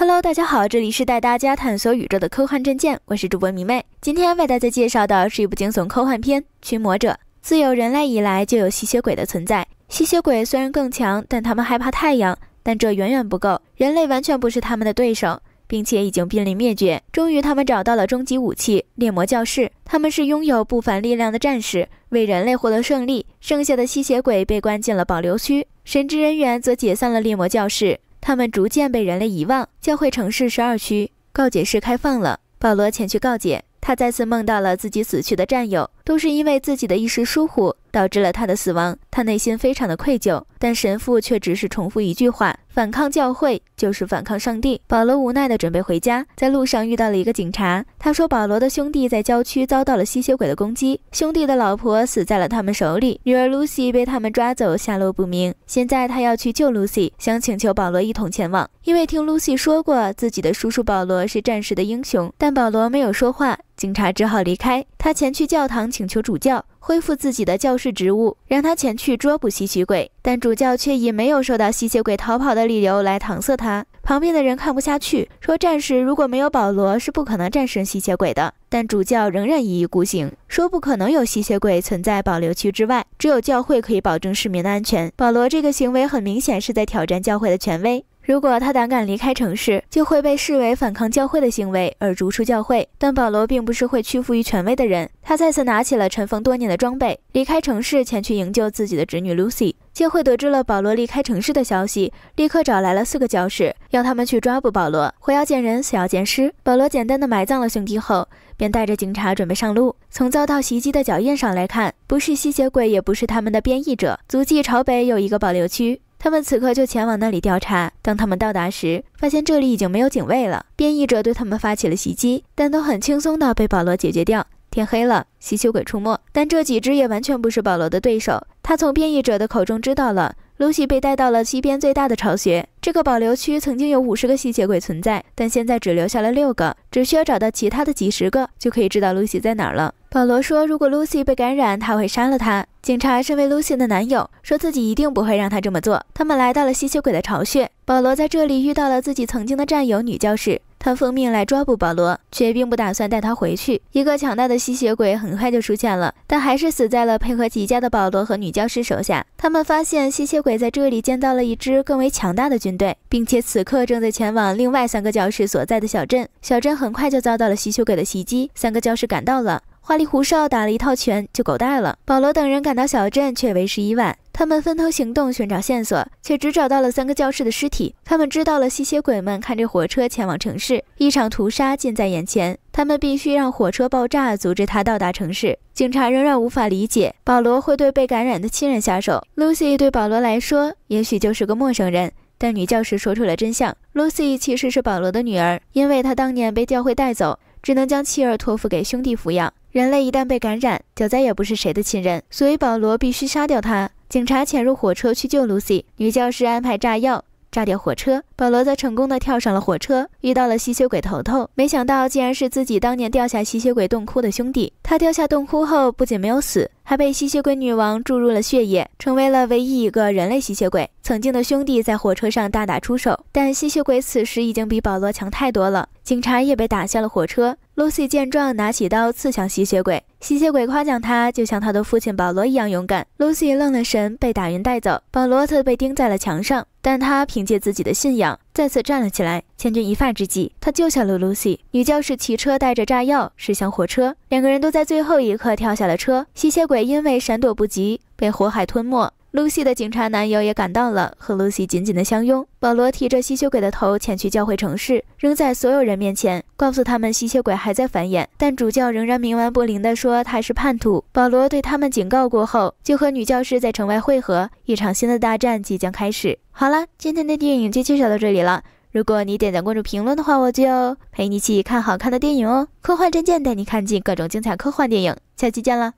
Hello，大家好，这里是带大家探索宇宙的科幻证件，我是主播迷妹。今天为大家介绍的是一部惊悚科幻片《驱魔者》。自有人类以来，就有吸血鬼的存在。吸血鬼虽然更强，但他们害怕太阳，但这远远不够，人类完全不是他们的对手，并且已经濒临灭绝。终于，他们找到了终极武器——猎魔教室。他们是拥有不凡力量的战士，为人类获得胜利。剩下的吸血鬼被关进了保留区，神职人员则解散了猎魔教室，他们逐渐被人类遗忘。教会城市十二区告解室开放了，保罗前去告解。他再次梦到了自己死去的战友。都是因为自己的一时疏忽导致了他的死亡，他内心非常的愧疚，但神父却只是重复一句话：反抗教会就是反抗上帝。保罗无奈的准备回家，在路上遇到了一个警察，他说保罗的兄弟在郊区遭到了吸血鬼的攻击，兄弟的老婆死在了他们手里，女儿 Lucy 被他们抓走，下落不明。现在他要去救 Lucy，想请求保罗一同前往，因为听 Lucy 说过自己的叔叔保罗是战士的英雄，但保罗没有说话，警察只好离开。他前去教堂。请求主教恢复自己的教室职务，让他前去捉捕吸血鬼，但主教却以没有受到吸血鬼逃跑的理由来搪塞他。旁边的人看不下去，说：“战士如果没有保罗是不可能战胜吸血鬼的。”但主教仍然一意孤行，说：“不可能有吸血鬼存在保留区之外，只有教会可以保证市民的安全。”保罗这个行为很明显是在挑战教会的权威。如果他胆敢离开城市，就会被视为反抗教会的行为而逐出教会。但保罗并不是会屈服于权威的人，他再次拿起了尘封多年的装备，离开城市前去营救自己的侄女 Lucy。天会得知了保罗离开城市的消息，立刻找来了四个教士，要他们去抓捕保罗。活要见人，死要见尸。保罗简单的埋葬了兄弟后，便带着警察准备上路。从遭到袭击的脚印上来看，不是吸血鬼，也不是他们的变异者。足迹朝北有一个保留区，他们此刻就前往那里调查。当他们到达时，发现这里已经没有警卫了。变异者对他们发起了袭击，但都很轻松的被保罗解决掉。天黑了，吸血鬼出没，但这几只也完全不是保罗的对手。他从变异者的口中知道了，露西被带到了西边最大的巢穴。这个保留区曾经有五十个吸血鬼存在，但现在只留下了六个。只需要找到其他的几十个，就可以知道露西在哪了。保罗说，如果露西被感染，他会杀了她。警察身为露西的男友，说自己一定不会让他这么做。他们来到了吸血鬼的巢穴。保罗在这里遇到了自己曾经的战友女教师。他奉命来抓捕保罗，却并不打算带他回去。一个强大的吸血鬼很快就出现了，但还是死在了配合极佳的保罗和女教师手下。他们发现吸血鬼在这里建造了一支更为强大的军队，并且此刻正在前往另外三个教室所在的小镇。小镇很快就遭到了吸血鬼的袭击，三个教师赶到了，花里胡哨打了一套拳就狗带了。保罗等人赶到小镇，却为时已晚。他们分头行动寻找线索，却只找到了三个教室的尸体。他们知道了吸血鬼们看着火车前往城市，一场屠杀近在眼前。他们必须让火车爆炸，阻止他到达城市。警察仍然无法理解保罗会对被感染的亲人下手。Lucy 对保罗来说也许就是个陌生人，但女教师说出了真相：Lucy 其实是保罗的女儿，因为她当年被教会带走，只能将妻儿托付给兄弟抚养。人类一旦被感染，就再也不是谁的亲人，所以保罗必须杀掉他。警察潜入火车去救 Lucy，女教师安排炸药炸掉火车。保罗则成功的跳上了火车，遇到了吸血鬼头头，没想到竟然是自己当年掉下吸血鬼洞窟的兄弟。他掉下洞窟后不仅没有死，还被吸血鬼女王注入了血液，成为了唯一一个人类吸血鬼。曾经的兄弟在火车上大打出手，但吸血鬼此时已经比保罗强太多了，警察也被打下了火车。Lucy 见状，拿起刀刺向吸血鬼。吸血鬼夸奖他，就像他的父亲保罗一样勇敢。Lucy 愣了神，被打晕带走。保罗则被钉在了墙上，但他凭借自己的信仰再次站了起来。千钧一发之际，他救下了 Lucy。女教师骑车带着炸药驶向火车，两个人都在最后一刻跳下了车。吸血鬼因为闪躲不及，被火海吞没。露西的警察男友也赶到了，和露西紧紧地相拥。保罗提着吸血鬼的头前去教会城市，扔在所有人面前，告诉他们吸血鬼还在繁衍，但主教仍然冥顽不灵地说他是叛徒。保罗对他们警告过后，就和女教师在城外汇合。一场新的大战即将开始。好了，今天的电影就介绍到这里了。如果你点赞、关注、评论的话，我就陪你一起看好看的电影哦。科幻真舰带你看尽各种精彩科幻电影，下期见了。